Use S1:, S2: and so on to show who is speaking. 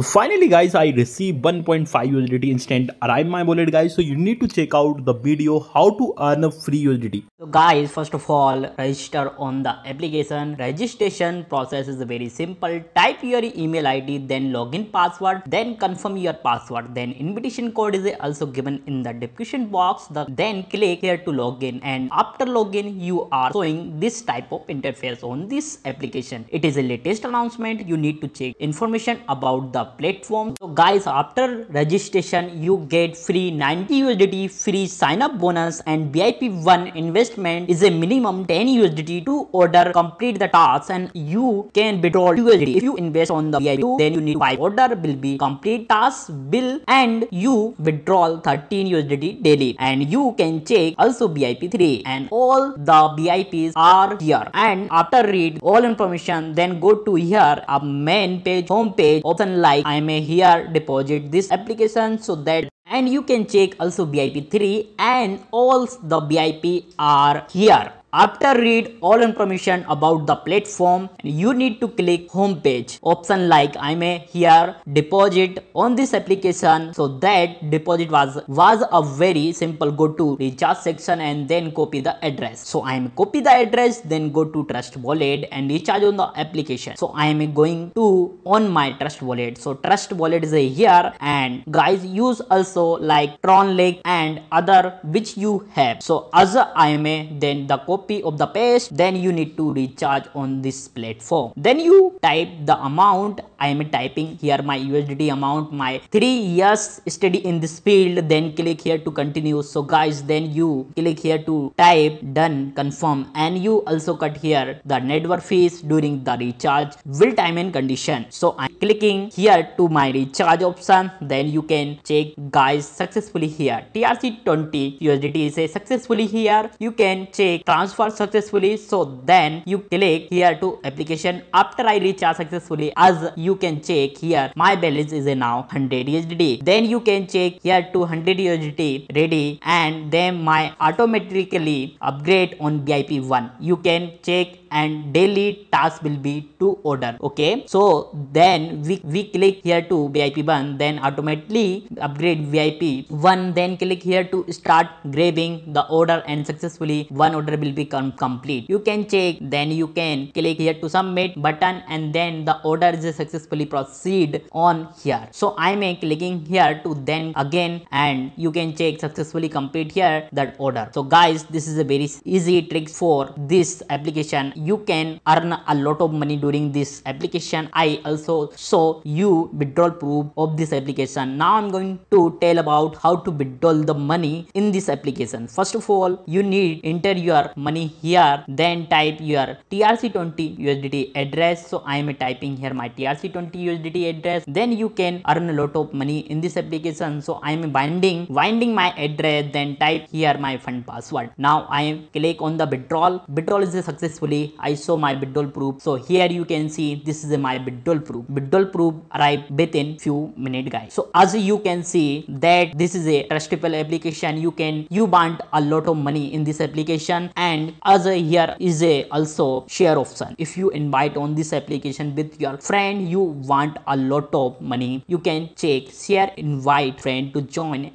S1: So finally guys, I received 1.5 USDT instant arrive my wallet guys. So you need to check out the video how to earn a free USDT. So guys, first of all, register on the application. Registration process is very simple. Type your email ID, then login password, then confirm your password. Then invitation code is also given in the description box. The, then click here to login and after login, you are showing this type of interface on this application. It is a latest announcement. You need to check information about the platform. So guys, after registration, you get free 90 USDT, free sign up bonus and BIP1 investment is a minimum 10 USDT to order complete the tasks and you can withdraw USDT. If you invest on the BIP2, then you need buy order will be complete task bill and you withdraw 13 USDT daily and you can check also BIP3 and all the BIPs are here and after read all information then go to here a main page home page option like I may here deposit this application so that and you can check also BIP3 and all the BIP are here. After read all information about the platform, you need to click home page option like I may here deposit on this application. So that deposit was was a very simple go to recharge section and then copy the address. So I am copy the address then go to trust wallet and recharge on the application. So I am going to on my trust wallet. So trust wallet is here and guys use also like Tron Lake and other which you have. So as I may then the copy copy of the paste then you need to recharge on this platform then you type the amount I am typing here my USDT amount, my three years study in this field, then click here to continue. So guys, then you click here to type done, confirm, and you also cut here the network fees during the recharge will time and condition. So I'm clicking here to my recharge option. Then you can check guys successfully here. TRC 20 USDT is a successfully here. You can check transfer successfully. So then you click here to application after I recharge successfully as you you can check here my balance is now 100 USD. then you can check here 200 USD ready and then my automatically upgrade on VIP 1 you can check and daily task will be to order okay so then we, we click here to vip 1 then automatically upgrade vip 1 then click here to start grabbing the order and successfully one order will become complete you can check then you can click here to submit button and then the order is successful successfully proceed on here. So I'm clicking here to then again and you can check successfully complete here that order. So guys this is a very easy trick for this application. You can earn a lot of money during this application. I also show you withdrawal proof of this application. Now I'm going to tell about how to withdraw the money in this application. First of all you need enter your money here then type your TRC20 USDT address. So I am typing here my TRC 20 USDT address, then you can earn a lot of money in this application. So I am binding, binding my address, then type here my fund password. Now I am click on the withdrawal. Withdrawal is successfully. I saw my withdrawal proof. So here you can see this is my withdrawal proof. Withdrawal proof arrived within few minute guys. So as you can see that this is a trustable application. You can you want a lot of money in this application and as a here is a also share option. If you invite on this application with your friend, you you want a lot of money you can check share invite friend to join